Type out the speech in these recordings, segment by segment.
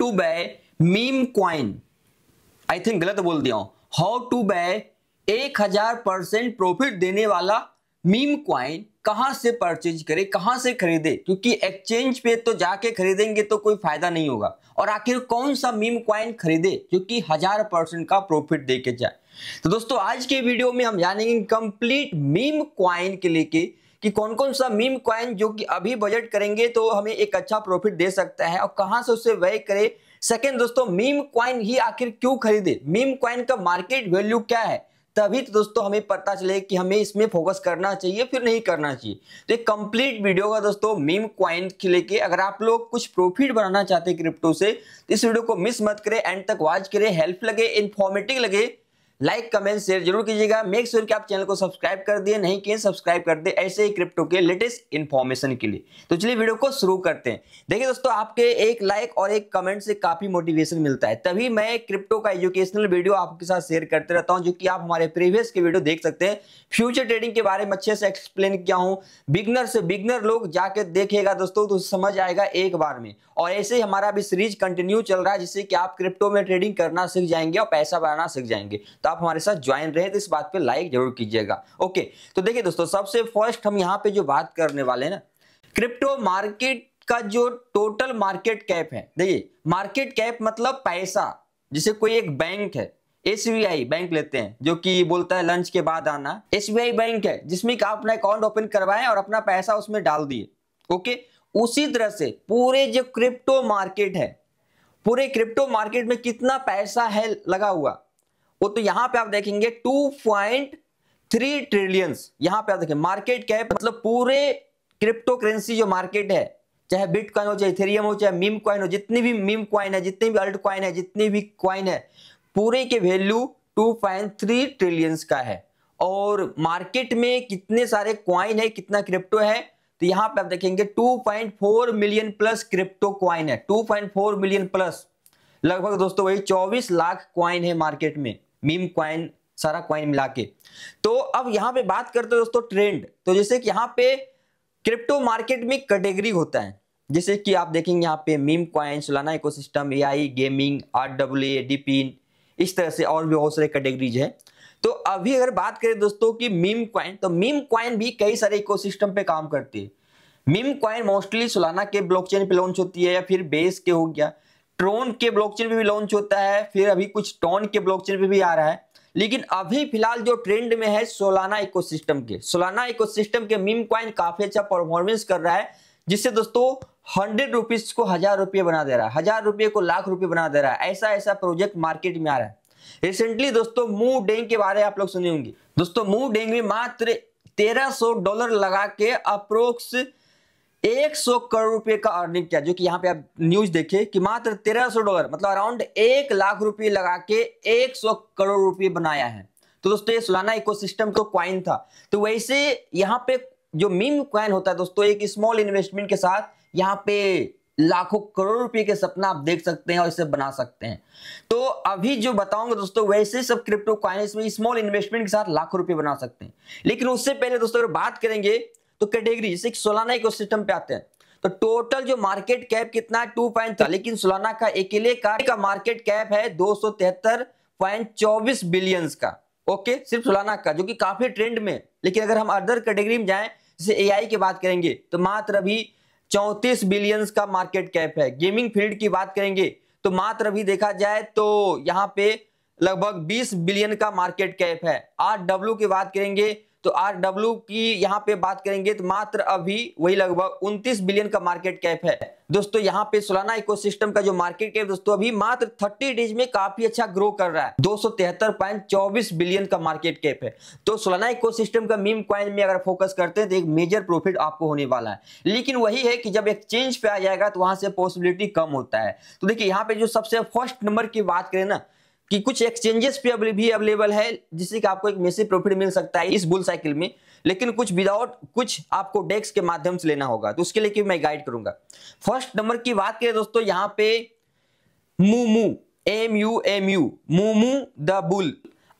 to buy meme coin I think गलत बोल दिया हाउ टू बाय एक हजार परसेंट प्रॉफिट देने वाला मीम क्वाइन कहां से परचेज करे कहां से खरीदे क्योंकि एक्सचेंज पे तो जाके खरीदेंगे तो कोई फायदा नहीं होगा और आखिर कौन सा मीम क्वाइन खरीदे जो कि हजार परसेंट का प्रॉफिट दे के जाए तो दोस्तों आज के वीडियो में हम जानेंगे कंप्लीट मीम क्वाइन के लेके कि कौन कौन सा मीम क्वाइन जो कि अभी बजट करेंगे तो हमें एक अच्छा प्रॉफिट दे सकता है और कहाँ से उसे व्यय करें सेकेंड दोस्तों मीम क्वाइन ही आखिर क्यों खरीदे मीम क्वाइन का मार्केट वैल्यू क्या है तभी तो दोस्तों हमें पता चले कि हमें इसमें फोकस करना चाहिए फिर नहीं करना चाहिए तो एक कंप्लीट वीडियो का दोस्तों मीम क्वाइन के लेके अगर आप लोग कुछ प्रॉफिट बनाना चाहते क्रिप्टो से तो इस वीडियो को मिस मत करें एंड तक वॉच करें हेल्प लगे इन्फॉर्मेटिव लगे लाइक कमेंट शेयर जरूर कीजिएगा मेक श्योर sure कि आप चैनल को सब्सक्राइब कर दिए नहीं किए सब्सक्राइब कर दे ऐसे ही क्रिप्टो के लेटेस्ट इन्फॉर्मेशन के लिए तो चलिए वीडियो को शुरू करते हैं देखिए दोस्तों आपके एक लाइक और एक कमेंट से काफी मोटिवेशन मिलता है तभी मैं क्रिप्टो का एजुकेशनल वीडियो आपके साथ शेयर करते रहता हूँ जो कि आप हमारे प्रीवियस के वीडियो देख सकते हैं फ्यूचर ट्रेडिंग के बारे में अच्छे से एक्सप्लेन किया हूँ बिगनर से बिगनर लोग जाके देखेगा दोस्तों तो समझ आएगा एक बार में और ऐसे ही हमारा भी सीरीज कंटिन्यू चल रहा है जिससे कि आप क्रिप्टो में ट्रेडिंग करना सीख जाएंगे और पैसा बनाना सीख जाएंगे तो आप हमारे साथ ज्वाइन रहे तो इस बात पे लाइक जरूर कीजिएगा ओके तो देखिए दोस्तों सबसे फर्स्ट हम यहाँ पे जो बात करने वाले हैं ना क्रिप्टो मार्केट का जो टोटल मार्केट कैप है देखिए मार्केट कैप मतलब पैसा जिसे कोई एक बैंक है एस बैंक लेते हैं जो कि बोलता है लंच के बाद आना एस बैंक है जिसमें कि आप अपना अकाउंट ओपन करवाएं और अपना पैसा उसमें डाल दिए ओके उसी तरह से पूरे जो क्रिप्टो मार्केट है पूरे क्रिप्टो मार्केट में कितना पैसा है लगा हुआ वो तो यहां पे आप देखेंगे टू पॉइंट थ्री ट्रिलियंस यहां पे आप देखें मार्केट क्या है मतलब पूरे क्रिप्टो करेंसी जो मार्केट है चाहे बिटकॉइन हो चाहे थेरियम हो चाहे मीम क्वाइन हो जितनी भी मीम क्वाइन है जितनी भी अल्ट क्वाइन है जितनी भी क्वाइन है पूरे के वैल्यू 2.3 ट्रिलियंस का है और मार्केट में कितने सारे क्वाइन है कितना क्रिप्टो है तो यहाँ पे आप देखेंगे 2.4 मिलियन प्लस क्रिप्टो क्वाइन है 2.4 मिलियन प्लस लगभग दोस्तों वही 24 लाख क्वाइन है मार्केट में मीम क्वाइन सारा क्वाइन मिला के तो अब यहाँ पे बात करते हो दोस्तों ट्रेंड तो जैसे कि यहाँ पे क्रिप्टो मार्केट में कैटेगरी होता है जैसे कि आप देखेंगे यहाँ पे meme coin Solana ecosystem I gaming R W A pin इस तरह से और भी बहुत सारे कैटेगरीज है तो अभी अगर बात करें दोस्तों की मीम क्वाइन तो मीम क्वाइन भी कई सारे सिस्टम पे काम करती है मीम क्वाइन मोस्टली सुलाना के ब्लॉकचेन पे लॉन्च होती है या फिर बेस के हो गया ट्रोन के ब्लॉकचेन पे भी लॉन्च होता है फिर अभी कुछ टोन के ब्लॉकचेन पे भी आ रहा है लेकिन अभी फिलहाल जो ट्रेंड में है सोलाना इकोसिस्टम के सोलाना इकोसिस्टम के मीम क्वाइन काफी अच्छा परफॉर्मेंस कर रहा है जिससे दोस्तों हंड्रेड रुपीज को हजार रुपये बना दे रहा है हजार रुपये को लाख रुपये बना दे रहा है ऐसा ऐसा प्रोजेक्ट मार्केट में आ रहा है रिसेंटली दोस्तों मूव डेंग के बारे में आप लोग सुने होंगे दोस्तों मूव डेंग में मात्र तेरह डॉलर लगा के अप्रोक्स एक सौ करोड़ रुपए का अर्निंग किया जो कि यहाँ पे आप न्यूज देखे कि मात्र तेरह सौ डॉलर मतलब अराउंड एक लाख रुपए लगा के एक सौ करोड़ रुपए बनाया है तो दोस्तों ये सुलाना इकोसिस्टम तो क्वाइन था तो वैसे यहाँ पे जो मीम क्वाइन होता है दोस्तों एक स्मॉल इन्वेस्टमेंट के साथ यहाँ पे लाखों करोड़ रुपए के सपना आप देख सकते हैं और इसे बना सकते हैं तो अभी जो बताऊंगा दोस्तों वैसे सब क्रिप्टो क्वाइन इसमें स्मॉल इन्वेस्टमेंट के साथ लाखों रुपए बना सकते हैं लेकिन उससे पहले दोस्तों अगर बात करेंगे तो कैटेगरी जैसे सोलाना इको सिस्टम पे आते हैं तो टोटल जो मार्केट कैप कितना है टू पॉइंट लेकिन सोलाना का अकेले कार का मार्केट कैप है दो बिलियन का ओके सिर्फ सोलाना का जो कि काफी ट्रेंड में लेकिन अगर हम अदर कैटेगरी में जाए जैसे एआई की बात करेंगे तो मात्र अभी चौंतीस बिलियन का मार्केट कैप है गेमिंग फील्ड की बात करेंगे तो मात्र अभी देखा जाए तो यहाँ पे लगभग 20 बिलियन का मार्केट कैप है आर डब्ल्यू की बात करेंगे तो आर डब्ल्यू की यहाँ पे बात करेंगे तो मात्र अभी वही लगभग 29 बिलियन का मार्केट कैप है दोस्तों यहाँ पे सोलाना इकोसिस्टम का जो मार्केट कैप दोस्तों अभी मात्र 30 डेज में काफी अच्छा ग्रो कर रहा है दो बिलियन का मार्केट कैप है तो सोलाना इकोसिस्टम का मीम क्वाइन में अगर फोकस करते हैं तो एक मेजर प्रॉफिट आपको होने वाला है लेकिन वही है कि जब एक्सचेंज पे आ जाएगा तो वहां से पॉसिबिलिटी कम होता है तो देखिये यहाँ पे जो सबसे फर्स्ट नंबर की बात करें ना कि कुछ एक्सचेंजेस पे अभी भी अवेलेबल है जिससे कि आपको एक मैसेज प्रॉफिट मिल सकता है इस बुल साइकिल में लेकिन कुछ विदाउट कुछ आपको डेक्स के माध्यम से लेना होगा तो उसके लिए कि मैं गाइड करूंगा फर्स्ट नंबर की बात करें दोस्तों यहाँ पे मू मू एम यू एम यू मू मू द बुल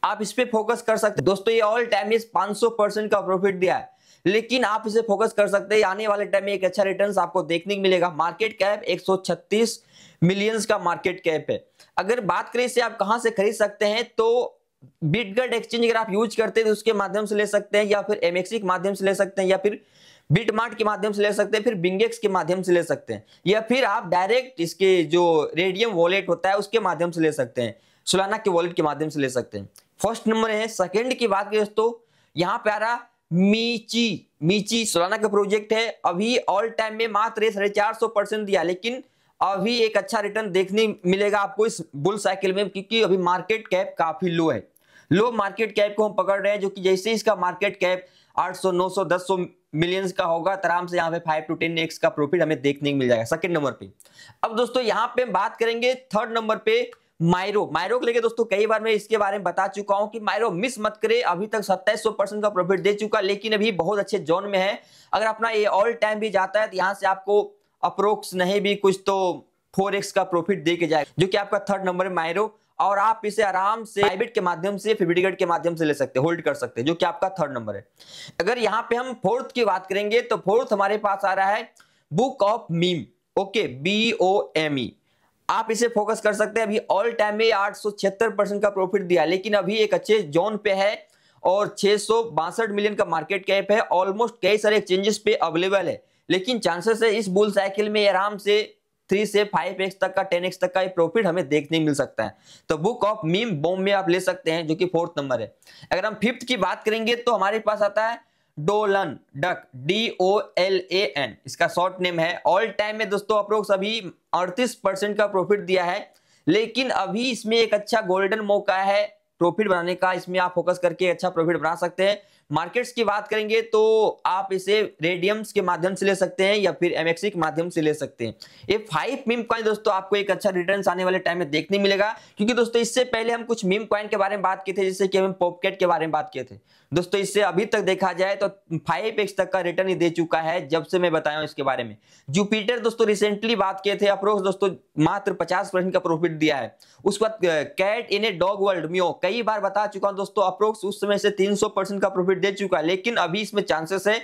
आप इस पर फोकस कर सकते दोस्तों ये ऑल टाइम इस पांच का प्रॉफिट दिया है लेकिन आप इसे फोकस कर सकते हैं आने वाले टाइम में एक अच्छा रिटर्न्स आपको देखने को मिलेगा मार्केट कैप मिलियंस का मार्केट कैप है अगर बात करें इसे आप कहां से खरीद सकते हैं तो बिटगट एक्सचेंज अगर आप यूज करते हैं तो उसके माध्यम से ले सकते हैं या फिर एमएक्सी के माध्यम से ले सकते हैं या फिर बिटमार्ट के माध्यम से ले सकते हैं फिर बिंगेक्स के माध्यम से ले सकते हैं या फिर आप डायरेक्ट इसके जो रेडियम वॉलेट होता है उसके माध्यम से ले सकते हैं सुलाना के वॉलेट के माध्यम से ले सकते हैं फर्स्ट नंबर है सेकेंड की बात करें दोस्तों यहाँ पे आ रहा मीची मीची सुलाना का प्रोजेक्ट है अभी ऑल टाइम में मात्र साढ़े चार सौ परसेंट दिया लेकिन अभी एक अच्छा रिटर्न देखने मिलेगा आपको इस बुल साइकिल में क्योंकि अभी मार्केट कैप काफी लो है लो मार्केट कैप को हम पकड़ रहे हैं जो कि जैसे इसका मार्केट कैप 800, 900, 1000 मिलियंस का होगा तो आराम से यहाँ पे फाइव टू टेन एक्स का प्रॉफिट हमें देखने मिल जाएगा सेकंड नंबर पे अब दोस्तों यहाँ पे हम बात करेंगे थर्ड नंबर पे माइरो माइरो को लेकर दोस्तों कई बार मैं इसके बारे में बता चुका हूं कि माइरो मिस मत करे अभी तक 2700 परसेंट का प्रॉफिट दे चुका लेकिन अभी बहुत अच्छे जोन में है अगर अपना ये ऑल टाइम भी जाता है तो यहाँ से आपको अप्रोक्स नहीं भी कुछ तो फोर एक्स का प्रॉफिट दे के जाए जो कि आपका थर्ड नंबर है मायरो और आप इसे आराम से प्राइवेट के माध्यम से फिफ्टी के माध्यम से ले सकते होल्ड कर सकते जो कि आपका थर्ड नंबर है अगर यहाँ पे हम फोर्थ की बात करेंगे तो फोर्थ हमारे पास आ रहा है book of meme okay B O M E आप इसे फोकस कर सकते हैं अभी ऑल टाइम में आठ परसेंट का प्रॉफिट दिया लेकिन अभी एक अच्छे जोन पे है और छह मिलियन का मार्केट कैप है ऑलमोस्ट कई सारे एक्सचेंजेस पे अवेलेबल है लेकिन चांसेस है इस बुल साइकिल में आराम से थ्री से फाइव एक्स तक का टेन एक्स तक का प्रॉफिट हमें देखने मिल सकता है तो बुक ऑफ मीम बॉम में आप ले सकते हैं जो कि फोर्थ नंबर है अगर हम फिफ्थ की बात करेंगे तो हमारे पास आता है Dolan duck D O L A N इसका शॉर्ट नेम है ऑल टाइम में दोस्तों अप्रोक्स अभी अड़तीस परसेंट का प्रॉफिट दिया है लेकिन अभी इसमें एक अच्छा गोल्डन मौका है प्रॉफिट बनाने का इसमें आप फोकस करके अच्छा प्रॉफिट बना सकते हैं मार्केट्स की बात करेंगे तो आप इसे रेडियम्स के माध्यम से ले सकते हैं या फिर एमएक्सी e के माध्यम से ले सकते हैं ये फाइव मीम कॉइन दोस्तों आपको एक अच्छा रिटर्न आने वाले टाइम में देखने मिलेगा क्योंकि दोस्तों इससे पहले हम कुछ मीम कॉइन के बारे में बात किए थे जैसे कि हम पॉपकेट के बारे में बात किए थे दोस्तों इससे अभी तक देखा जाए तो फाइव एक्स तक का रिटर्न ही दे चुका है जब से मैं बताया इसके बारे में जुपिटर दोस्तों रिसेंटली बात किए थे अप्रोक्स दोस्तों मात्र पचास परसेंट का प्रॉफिट दिया है उसके बाद cat in a dog world meow कई बार बता चुका हूं दोस्तों अप्रोक्स उस समय से तीन परसेंट का प्रॉफिट दे चुका है लेकिन अभी इसमें चांसेस है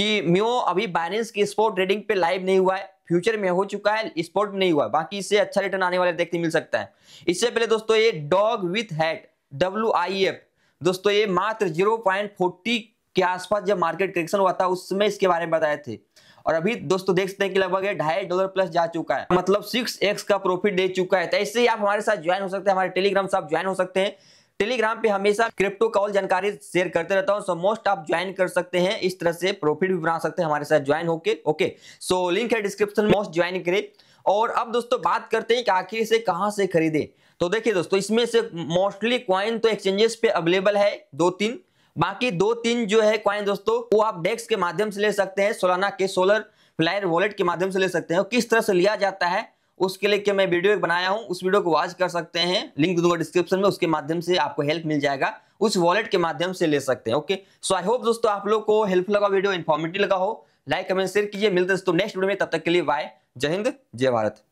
कि मियो अभी बैलेंस की स्पोर्ट रेडिंग पे लाइव नहीं हुआ है फ्यूचर में हो चुका है स्पोर्ट नहीं हुआ बाकी इससे अच्छा रिटर्न आने वाले देखने मिल सकता है इससे पहले दोस्तों ये dog with hat W I F दोस्तों ये मात्र जीरो पॉइंट फोर्टी के आसपास जब मार्केट करेक्शन हुआ था उस समय इसके बारे में बताए थे और अभी दोस्तों देख सकते हैं कि लगभग ढाई डॉलर प्लस जा चुका है मतलब सिक्स एक्स का प्रॉफिट दे चुका है तो ऐसे ही आप हमारे साथ ज्वाइन हो सकते हैं हमारे टेलीग्राम से आप ज्वाइन हो सकते हैं टेलीग्राम पे हमेशा क्रिप्टो कॉल जानकारी शेयर करते रहता हूँ सो मोस्ट आप ज्वाइन कर सकते हैं इस तरह से प्रॉफिट भी बना सकते हैं हमारे साथ ज्वाइन होके ओके सो लिंक है डिस्क्रिप्शन में मोस्ट ज्वाइन करें और अब दोस्तों बात करते हैं कि आखिर इसे कहां से खरीदे तो देखिए दोस्तों इसमें से मोस्टली क्वाइन तो एक्सचेंजेस पे अवेलेबल है दो तीन बाकी दो तीन जो है क्वाइन दोस्तों वो आप डेक्स के माध्यम से ले सकते हैं सोलाना के सोलर फ्लायर वॉलेट के माध्यम से ले सकते हैं किस तरह से लिया जाता है उसके लिए कि मैं वीडियो बनाया हूं उस वीडियो को वॉच कर सकते हैं लिंक दूंगा डिस्क्रिप्शन में उसके माध्यम से आपको हेल्प मिल जाएगा उस वॉलेट के माध्यम से ले सकते हैं ओके सो आई होप दोस्तों आप लोग को हेल्प लगा वीडियो इन्फॉर्मेटिव लगा हो लाइक कमेंट शेयर कीजिए मिलते दोस्तों नेक्स्ट वीडियो में तब तक के लिए बाय जय हिंद जय भारत